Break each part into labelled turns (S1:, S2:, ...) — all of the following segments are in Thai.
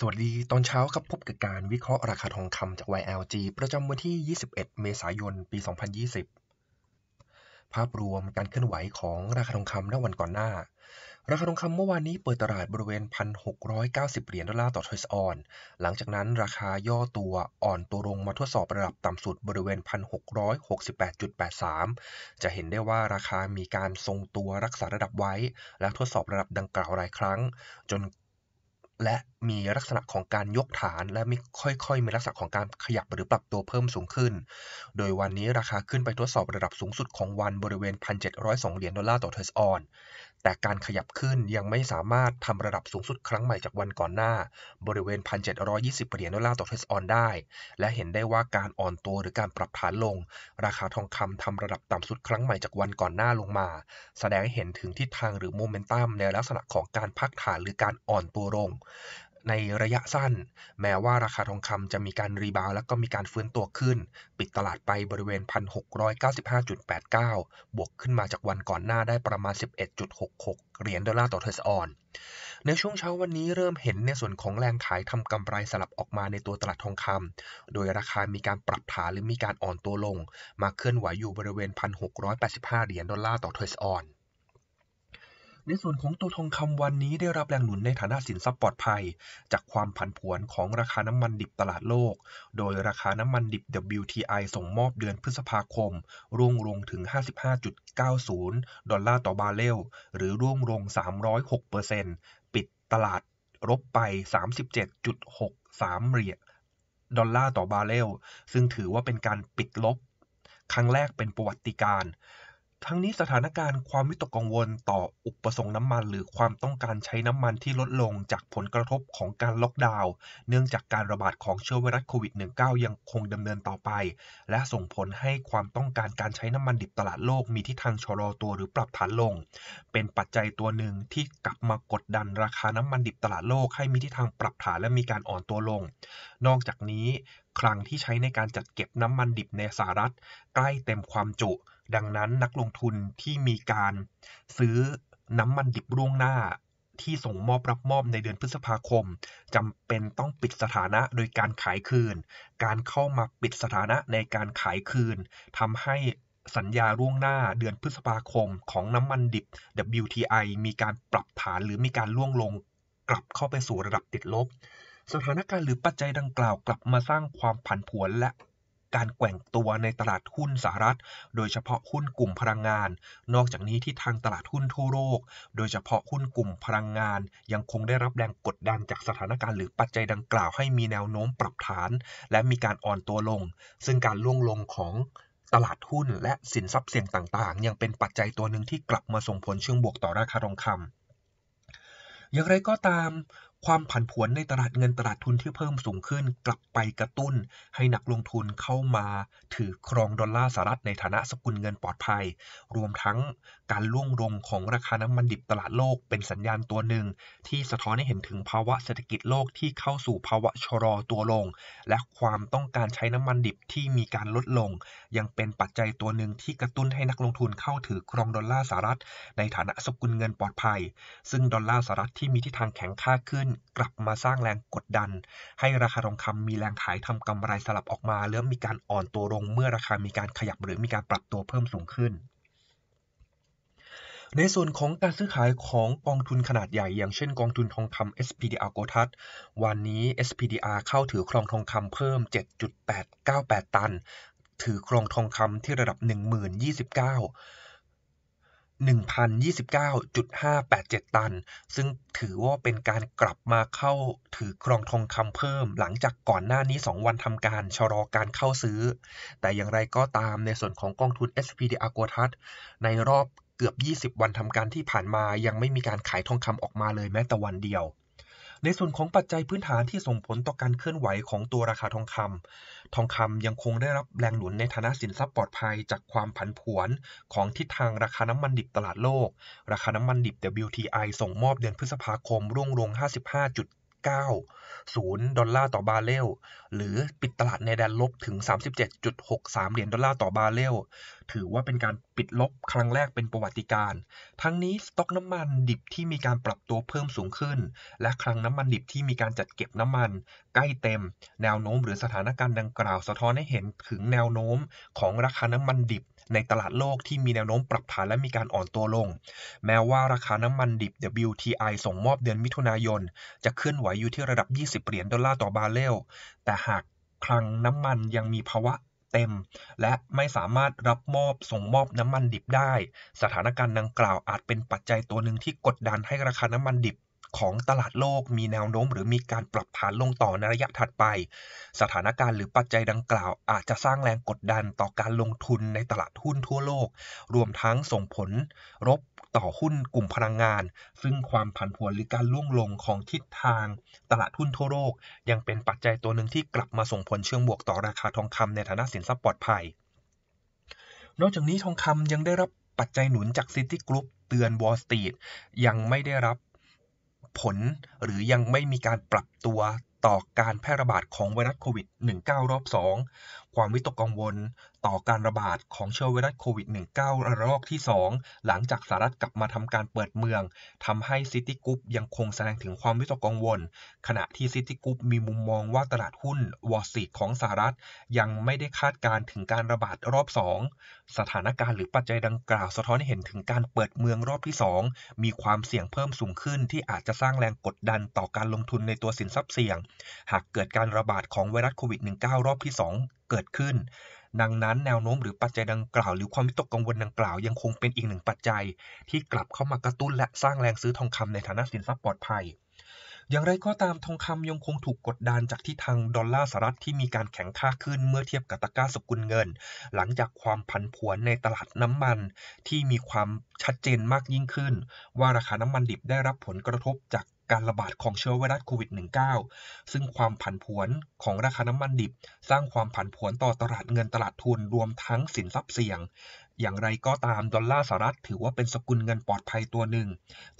S1: สวัสดี ตอนเช้าครับพบกับการวิเคราะห์ราคาทองคำจาก YLG ประจำวันที่ 21 เมษายน ปี 2020 ภาพรวมการเคลื่อนไหวของราคาทองคำนวันก่อนหน้า ราคาทองคำเมื่อวานนี้เปิดตลาดบริเวณ 1,690 เหรียญดอลลาร์ต่อทอยส์ออน หลังจากนั้นราคาย่อตัวอ่อนตัวลงมาทดสอบระดับต่ำสุดบริเวณ 1,668.83 จะเห็นได้ว่าราคามีการทรงตัวรักษาระดับไว้ และทดสอบระดับดังกล่าวหลายครั้ง จนและมีลักษณะของการยกฐานและมีค่อยๆ มีลักษณะของการขยับหรือปรับตัวเพิ่มสูงขึ้น โดยวันนี้ราคาขึ้นไปทดสอบระดับสูงสุดของวันบริเวณ 1,702เหรียญดอลลาร์ต่อเทสออนแต่การขยับขึ้นยังไม่สามารถทำระดับสูงสุดครั้งใหม่จากวันก่อนหน้า บริเวณ 1,720เหรียญดอลลาร์ต่อเทสออนได้ และเห็นได้ว่าการอ่อนตัวหรือการปรับฐานลง ราคาทองคำทำระดับต่ำสุดครั้งใหม่จากวันก่อนหน้าลงมา แสดงให้เห็นถึงทิศทางหรือโมเมนตัมในลักษณะของการพักฐานหรือการอ่อนตัวลงในระยะสั้น แม้ว่าราคาทองคำจะมีการรีบาวและก็มีการฟื้นตัวขึ้น ปิดตลาดไปบริเวณ 1,695.89 บวกขึ้นมาจากวันก่อนหน้าได้ประมาณ 11.66 เหรียญดอลลาร์ต่อเทสซออน ในช่วงเช้าวันนี้เริ่มเห็นในส่วนของแรงขายทำกำไรสลับออกมาในตัวตลาดทองคำ โดยราคามีการปรับฐานหรือมีการอ่อนตัวลง มาเคลื่อนไหวอยู่บริเวณ 1,685 เหรียญดอลลาร์ต่อเทสซออนในส่วนของตัวทองคำวันนี้ได้รับแรงหนุนในฐานะสินทรัพย์ปลอดภัย จากความผันผวนของราคาน้ำมันดิบตลาดโลก โดยราคาน้ำมันดิบ WTI ส่งมอบเดือนพฤษภาคม ร่วงลงถึง 55.90 ดอลลาร์ต่อบาร์เรลหรือร่วงลง 306%ปิดตลาดรบไป 37.63เหรียญดอลลาร์ต่อบาร์เรลซึ่งถือว่าเป็นการปิดลบ ครั้งแรกเป็นประวัติการทั้งนี้สถานการณ์ความวิตกกังวลต่ออุปสงค์น้ำมันหรือความต้องการใช้น้ำมันที่ลดลงจากผลกระทบของการล็อกดาวน์เนื่องจากการระบาดของเชื้อไวรัสโควิด -19 ยังคงดำเนินต่อไป และส่งผลให้ความต้องการการใช้น้ำมันดิบตลาดโลก มีทิศทางชะลอตัวหรือปรับฐานลง เป็นปัจจัยตัวหนึ่งที่กลับมากดดันราคาน้ำมันดิบตลาดโลกให้มีทิศทางปรับฐานและมีการอ่อนตัวลง นอกจากนี้คลังที่ใช้ในการจัดเก็บน้ำมันดิบในสหรัฐใกล้เต็มความจุดังนั้นนักลงทุนที่มีการซื้อน้ำมันดิบร่วงหน้า ที่ส่งมอบรับมอบในเดือนพฤษภาคมจำเป็นต้องปิดสถานะโดยการขายคืน การเข้ามาปิดสถานะในการขายคืนทำให้สัญญาร่วงหน้าเดือนพฤษภาคมของน้ำมันดิบ WTI มีการปรับฐานหรือมีการล่วงลง กลับเข้าไปสู่ระดับติดลบสถานการณ์หรือปัจจัยดังกล่าวกลับมาสร้างความผันผวนและการแกว่งตัวในตลาดหุ้นสหรัฐ โดยเฉพาะหุ้นกลุ่มพลังงาน นอกจากนี้ที่ทางตลาดหุ้นทั่วโลก โดยเฉพาะหุ้นกลุ่มพลังงาน ยังคงได้รับแรงกดดันจากสถานการณ์หรือปัจจัยดังกล่าวให้มีแนวโน้มปรับฐาน และมีการอ่อนตัวลง ซึ่งการล่วงลงของตลาดหุ้นและสินทรัพย์เสี่ยงต่างๆ ยังเป็นปัจจัยตัวหนึ่งที่กลับมาส่งผลเชิงบวกต่อราคาทองคำอย่างไรก็ตามความผันผวนในตลาดเงินตลาดทุนที่เพิ่มสูงขึ้นกลับไปกระตุ้นให้นักลงทุนเข้ามาถือครองดอลลาร์สหรัฐในฐานะสกุลเงินปลอดภัย รวมทั้งการล่วงลงของราคาน้ำมันดิบตลาดโลกเป็นสัญญาณตัวหนึ่งที่สะท้อนให้เห็นถึงภาวะเศรษฐกิจโลกที่เข้าสู่ภาวะชะลอตัวลง และความต้องการใช้น้ำมันดิบที่มีการลดลงยังเป็นปัจจัยตัวหนึ่งที่กระตุ้นให้นักลงทุนเข้าถือครองดอลลาร์สหรัฐในฐานะสกุลเงินปลอดภัย ซึ่งดอลลาร์สหรัฐที่มีทิศทางแข็งค่าขึ้นกลับมาสร้างแรงกดดัน ให้ราคาทองคำมีแรงขายทำกำไรสลับออกมา เริ่มมีการอ่อนตัวลงเมื่อราคามีการขยับหรือมีการปรับตัวเพิ่มสูงขึ้น ในส่วนของการซื้อขายของกองทุนขนาดใหญ่ อย่างเช่นกองทุนทองคำ SPDR g o t a t วันนี้ SPDR เข้าถือครองทองคำเพิ่ม 7.898 ตัน ถือครองทองคำที่ระดับ1029 1,029.587 ตัน ซึ่งถือว่าเป็นการกลับมาเข้าถือครองทองคำเพิ่มหลังจากก่อนหน้านี้ 2 วันทำการชะลอการเข้าซื้อ แต่อย่างไรก็ตามในส่วนของกองทุน SPD a g o t a s ในรอบเกือบ 20 วันทำการที่ผ่านมายังไม่มีการขายทองคำออกมาเลยแม้แต่วันเดียวในส่วนของปัจจัยพื้นฐานที่ส่งผลต่อการเคลื่อนไหวของตัวราคาทองคำ ทองคำยังคงได้รับแรงหนุนในฐานะสินทรัพย์ปลอดภัย จากความผันผวน ของทิศทางราคาน้ำมันดิบตลาดโลก ราคาน้ำมันดิบ WTI ส่งมอบเดือนพฤษภาคมร่วงลง 55. 0.90ดอลลาร์ต่อบาร์เรล หรือปิดตลาดในแดนลบถึง 37.63 เหรียญดอลลาร์ต่อบาร์เรล ถือว่าเป็นการปิดลบครั้งแรกเป็นประวัติการทั้งนี้สต็อกน้ำมันดิบที่มีการปรับตัวเพิ่มสูงขึ้น และคลังน้ำมันดิบที่มีการจัดเก็บน้ำมันใกล้เต็ม แนวโน้มหรือสถานการณ์ดังกล่าวสะท้อนให้เห็นถึงแนวโน้ม ของราคา น้ำมันดิบในตลาดโลกที่มีแนวโน้มปรับฐานและมีการอ่อนตัวลง แม้ว่าราคาน้ำมันดิบ WTI ส่งมอบเดือนมิถุนายน จะเคลื่อนไหวอยู่ที่ระดับ 20 เหรียญดอลลาร์ต่อบาร์เรล แต่หากคลังน้ำมันยังมีภาวะเต็ม และไม่สามารถรับมอบส่งมอบน้ำมันดิบได้ สถานการณ์ดังกล่าวอาจเป็นปัจจัยตัวหนึ่งที่กดดันให้ราคาน้ำมันดิบของตลาดโลกมีแนวโน้ม หรือมีการปรับฐานลงต่อในระยะถัดไป สถานการณ์ หรือปัจจัยดังกล่าว อาจจะสร้างแรงกดดันต่อการลงทุนในตลาดหุ้นทั่วโลก รวมทั้งส่งผลรบต่อหุ้นกลุ่มพลังงาน ซึ่งความผันผวนหรือการล่วงลงของทิศทางตลาดหุ้นทั่วโลก ยังเป็นปัจจัยตัวหนึ่งที่กลับมาส่งผลเชิงบวกต่อราคาทองคำในฐานะสินทรัพย์ปลอดภัย นอกจากนี้ทองคำยังได้รับปัจจัยหนุนจากซิตี้กรุ๊ปเตือนวอลสตรีทยังไม่ได้รับผลหรือยังไม่มีการปรับตัวต่อการแพร่ระบาดของไวรัสโควิด -19 รอบ 2 ความวิตกกังวลต่อการระบาดของเชื้อไวรัสโควิด -19 ระลอกที่ 2 หลังจากสหรัฐกลับมาทำการเปิดเมือง ทำให้ซิตี้กรุ๊ปยังคงแสดงถึงความวิตกกังวล ขณะที่ซิตี้กรุ๊ปมีมุมมองว่าตลาดหุ้น วอร์ซีของสหรัฐ ยังไม่ได้คาดการถึงการระบาดรอบ2สถานการณ์หรือปัจจัยดังกล่าวสะท้อนให้เห็นถึงการเปิดเมืองรอบที่ 2 มีความเสี่ยงเพิ่มสูงขึ้นที่อาจจะสร้างแรงกดดันต่อการลงทุนในตัวสินทรัพย์เสี่ยงหากเกิดการระบาดของไวรัสโควิด -19 รอบที่ 2 เกิดขึ้นดังนั้นแนวโน้มหรือปัจจัยดังกล่าวหรือ ความวิตกกังวลดังกล่าวยังคงเป็นอีกหนึ่งปัจจัย ที่กลับเข้ามากระตุ้น และสร้างแรงซื้อทองคำในฐานะสินทรัพย์ปลอดภัย อย่างไรก็ตามทองคำยังคงถูกกดดันจากที่ทางดอลลาร์สหรัฐที่มีการแข็งค่าขึ้นเมื่อเทียบกับตะกร้าสกุลเงิน หลังจากความผันผวนในตลาดน้ำมันที่มีความชัดเจนมากยิ่งขึ้น ว่าราคาน้ำมันดิบได้รับผลกระทบจากการระบาดของเชื้อไวรัสโควิด -19 ซึ่งความผันผวนของราคาน้ำมันดิบ สร้างความผันผวนต่อตลาดเงินตลาดทุนรวมทั้งสินทรัพย์เสี่ยง อย่างไรก็ตามดอลลาร์สหรัฐถือว่าเป็นสกุลเงินปลอดภัยตัวหนึ่ง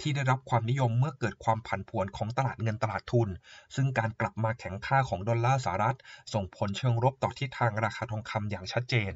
S1: ที่ได้รับความนิยมเมื่อเกิดความผันผวนของตลาดเงินตลาดทุน ซึ่งการกลับมาแข็งค่าของดอลลาร์สหรัฐ ส่งผลเชิงลบต่อทิศทางราคาทองคำอย่างชัดเจน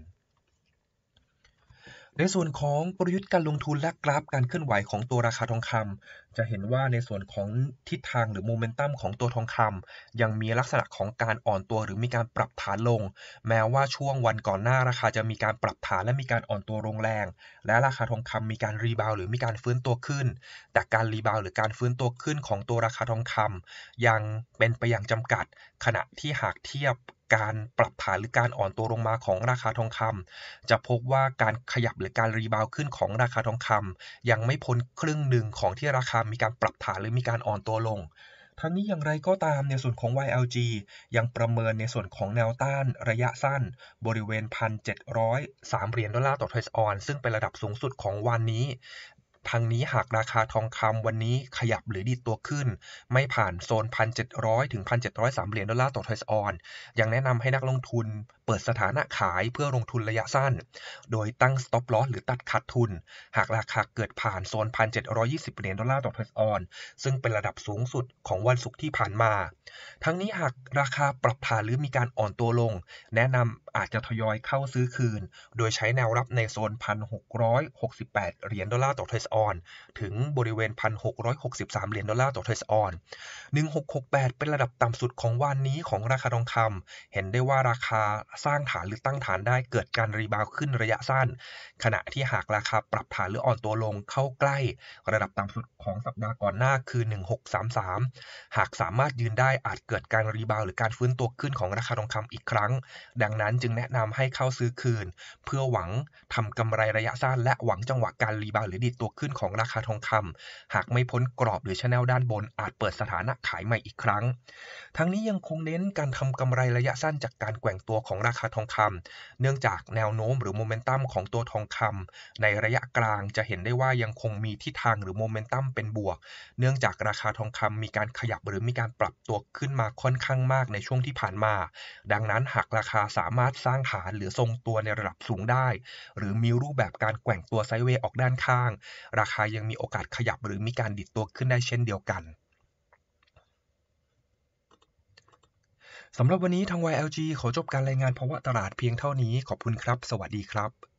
S1: ในส่วนของกลยุทธ์การลงทุนและกราฟการเคลื่อนไหวของตัวราคาทองคำ จะเห็นว่าในส่วนของทิศทางหรือโมเมนตัมของตัวทองคำ ยังมีลักษณะของการอ่อนตัวหรือมีการปรับฐานลง แม้ว่าช่วงวันก่อนหน้าราคาจะมีการปรับฐานและมีการอ่อนตัวลงแรง และราคาทองคำมีการรีบาวหรือมีการฟื้นตัวขึ้น แต่การรีบาวหรือการฟื้นตัวขึ้นของตัวราคาทองคำ ยังเป็นไปอย่างจำกัด ขณะที่หากเทียบการปรับฐานหรือการอ่อนตัวลงมาของราคาทองคำ จะพบว่าการขยับหรือการรีบาวขึ้นของราคาทองคำ ยังไม่พ้นครึ่งหนึ่งของที่ราคามีการปรับฐานหรือมีการอ่อนตัวลง ทั้งนี้อย่างไรก็ตามในส่วนของ YLG ยังประเมินในส่วนของแนวต้านระยะสั้นบริเวณ1,703เหรียญดอลลาร์ต่อเทรดออนซึ่งเป็นระดับสูงสุดของวันนี้ทางนี้หากราคาทองคำวันนี้ขยับหรือดีดตัวขึ้น ไม่ผ่านโซน 1,700ถึง1,703เหรียญดอลลาร์ต่อทอยส์ออนยังแนะนำให้นักลงทุนเปิดสถานะขายเพื่อลงทุนระยะสั้น โดยตั้ง stop loss หรือตัดขาดทุน หากราคาเกิดผ่านโซน 1,720เหรียญดอลลาร์ต่อทอยส์ออนซึ่งเป็นระดับสูงสุดของวันศุกร์ที่ผ่านมา ทั้งนี้หากราคาปรับฐานหรือมีการอ่อนตัวลง แนะนำอาจจะทยอยเข้าซื้อคืนโดยใช้แนวรับในโซน1,668เหรียญดอลลาร์ต่อทอยส์ออนถึงบริเวณ 1,663 เหรียญดอลลาร์ต่อเทรซออน 1668 เป็นระดับต่ำสุดของวันนี้ของราคาทองคำเห็นได้ว่าราคาสร้างฐานหรือตั้งฐานได้เกิดการรีบาวขึ้นระยะสั้น ขณะที่หากราคาปรับฐานหรืออ่อนตัวลงเข้าใกล้ ระดับต่ำสุดของสัปดาห์ก่อนหน้าคือ 1633 หากสามารถยืนได้อาจเกิดการรีบาวหรือการฟื้นตัวขึ้นของราคาทองคำอีกครั้ง ดังนั้นจึงแนะนำให้เข้าซื้อคืน เพื่อหวังทำกำไรระยะสั้นและหวังจังหวะการรีบาวหรือดีดตัวขขึ้นของราคาทองคำ หากไม่พ้นกรอบหรือชแนลด้านบน อาจเปิดสถานะขายใหม่อีกครั้ง ทั้งนี้ยังคงเน้นการทำกำไรระยะสั้นจากการแกว่งตัวของราคาทองคำเนื่องจากแนวโน้มหรือโมเมนตัมของตัวทองคำ ในระยะกลางจะเห็นได้ว่ายังคงมีทิศทางหรือโมเมนตัมเป็นบวก เนื่องจากราคาทองคำมีการขยับหรือมีการปรับตัวขึ้นมาค่อนข้างมากในช่วงที่ผ่านมา ดังนั้นหากราคาสามารถสร้างฐานหรือทรงตัวในระดับสูงได้ หรือมีรูปแบบการแกว่งตัวไซเวย์ออกด้านข้างราคายังมีโอกาสขยับหรือมีการดิดตัวขึ้นได้เช่นเดียวกัน สำหรับวันนี้ทาง YLG ขอจบการรายงานภาวะตลาดเพียงเท่านี้ ขอบคุณครับ สวัสดีครับ